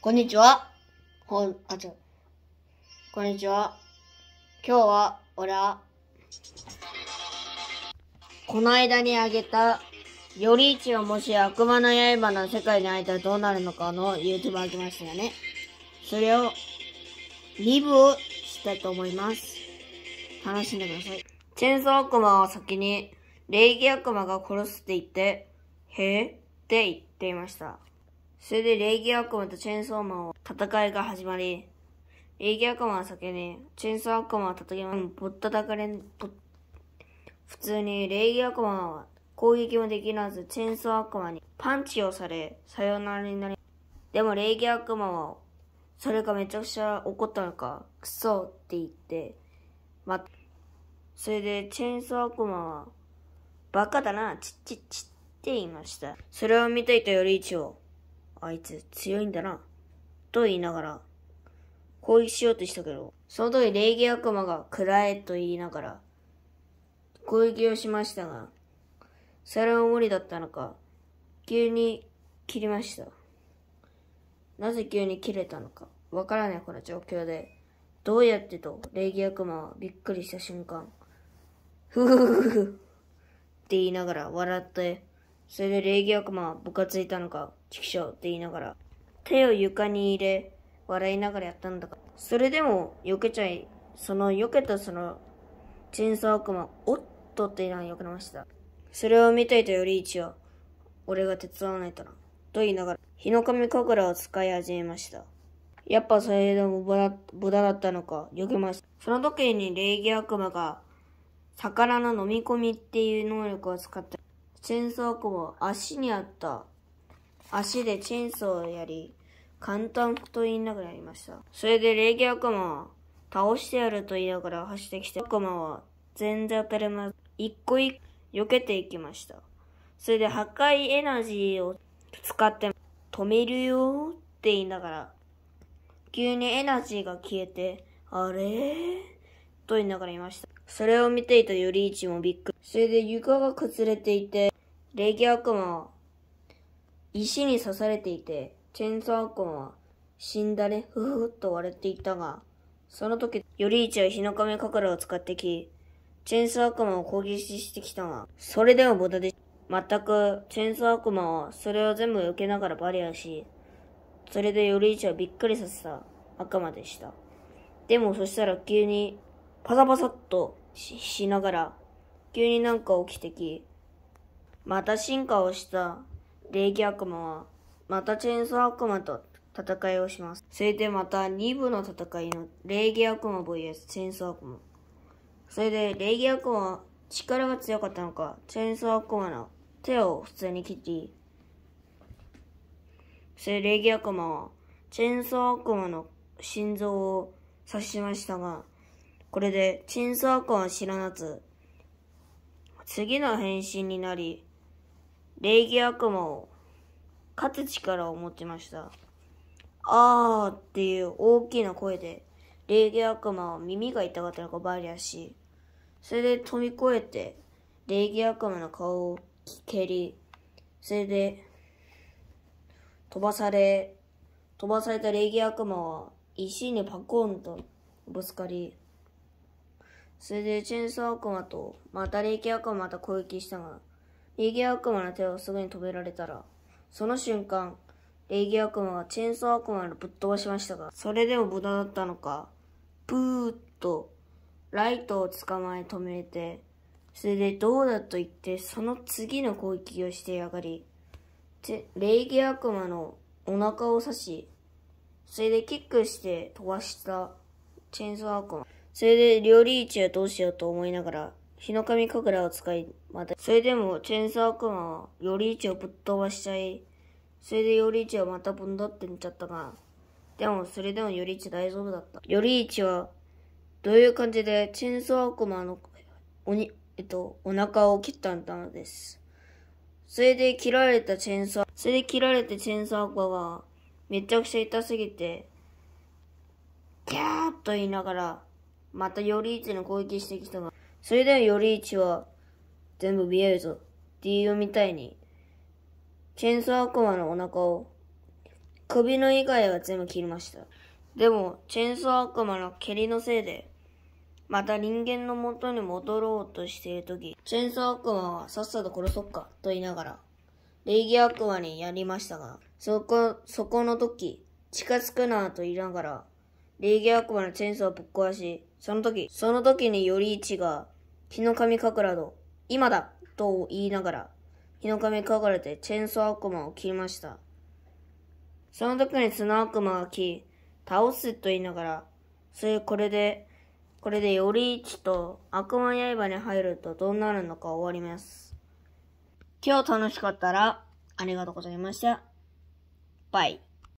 こんにちは。ほん、あ、ちょ、こんにちは。今日は、俺は、この間にあげた、より一はもし悪魔の刃の世界にあいたらどうなるのかの YouTube あげましたよね。それを、2部をしたいと思います。楽しんでください。チェーンソー悪魔を先に、礼儀悪魔が殺すって言って、へえって言っていました。それで礼儀悪魔とチェーンソーマンを戦いが始まり、礼儀悪魔は叫に、チェーンソー悪魔は叩きま、ぼったたかれん、普通に礼儀悪魔は攻撃もできなず、チェーンソー悪魔にパンチをされ、さよならになり、でも礼儀悪魔は、それがめちゃくちゃ怒ったのか、クソって言って、ま、それでチェーンソー悪魔は、バカだな、チッチッチッって言いました。それを見といたより一応。あいつ強いんだな、と言いながら、攻撃しようとしたけど、その時礼儀悪魔が暗らえと言いながら、攻撃をしましたが、それは無理だったのか、急に切りました。なぜ急に切れたのか、わからないこの状況で、どうやってと礼儀悪魔はびっくりした瞬間、ふふふふって言いながら笑って、それで礼儀悪魔、ムかついたのか、畜生って言いながら、手を床に入れ、笑いながらやったんだから。それでも、避けちゃい、その避けたその、チェンソー悪魔、おっとって言いながら避けました。それを見ていたより一は、俺が手伝わないとな。と言いながら、日の神神楽を使い始めました。やっぱそれでもボダ、無駄だったのか、避けました。その時に礼儀悪魔が、魚の飲み込みっていう能力を使って、チェーンソー工も足にあった。足でチェーンソーをやり、簡単と言いながらやりました。それで礼儀悪魔は、倒してやると言いながら走ってきて、悪魔は全然当たり前、一個一個避けていきました。それで破壊エナジーを使って止めるよって言いながら、急にエナジーが消えて、あれと言いながらいました。それを見ていたよりいちもびっくり。それで床が崩れていて、礼儀悪魔は石に刺されていて、チェンソー悪魔は死んだね、ふふっと笑っていたが、その時、よりいちは日の亀からを使ってき、チェンソー悪魔を攻撃してきたが、それでも無駄で、全く、チェンソー悪魔はそれを全部受けながらバリアし、それでよりいちはびっくりさせた悪魔でした。でもそしたら急に、パサパサっとしながら、急になんか起きてき、また進化をした礼儀悪魔は、またチェーンソー悪魔と戦いをします。それでまた2部の戦いの礼儀悪魔 VS チェーンソー悪魔。それで礼儀悪魔は力が強かったのか、チェーンソー悪魔の手を普通に切り、それで礼儀悪魔はチェーンソー悪魔の心臓を刺しましたが、これでチェーンソー悪魔は知らなず、次の変身になり、礼儀悪魔を勝つ力を持ちました。あーっていう大きな声で、礼儀悪魔は耳が痛かったのかバリアし、それで飛び越えて、礼儀悪魔の顔を蹴り、それで、飛ばされ、飛ばされた礼儀悪魔は石にパコンとぶつかり、それでチェンソー悪魔とまた礼儀悪魔また攻撃したが、礼儀悪魔の手をすぐに止められたら、その瞬間、礼儀悪魔はチェーンソー悪魔をぶっ飛ばしましたが、それでも無駄だったのか、プーッと、ライトを捕まえ止めて、それでどうだと言って、その次の攻撃をしてやがり、礼儀悪魔のお腹を刺し、それでキックして飛ばしたチェーンソー悪魔。それで料理一はどうしようと思いながら、日の神神楽を使い、また、それでも、チェンソー悪魔は、より一をぶっ飛ばしちゃい、それでより一はまたぶんどってんちゃったが、でも、それでもより一大丈夫だった。より一は、どういう感じで、チェンソー悪魔の、おに、えっと、お腹を切ったんだのです。それで切られたチェンソー、それで切られてチェンソー悪コが、めちゃくちゃ痛すぎて、キャーと言いながら、またより一の攻撃してきたが、それでより一は全部見えるぞ。D うみたいに、チェーンソー悪魔のお腹を、首の以外は全部切りました。でも、チェーンソー悪魔の蹴りのせいで、また人間の元に戻ろうとしているとき、チェーンソー悪魔はさっさと殺そっか、と言いながら、礼儀悪魔にやりましたが、そこ、そこの時、近づくなと言いながら、礼儀悪魔のチェーンソーをぶっ壊し、その時、その時に頼一が、日の神くらど、今だと言いながら、日の神神れでチェーンソー悪魔を切りました。その時に砂悪魔が来、倒すと言いながら、それこれで、これでより一と悪魔刃に入るとどうなるのか終わります。今日楽しかったら、ありがとうございました。バイ。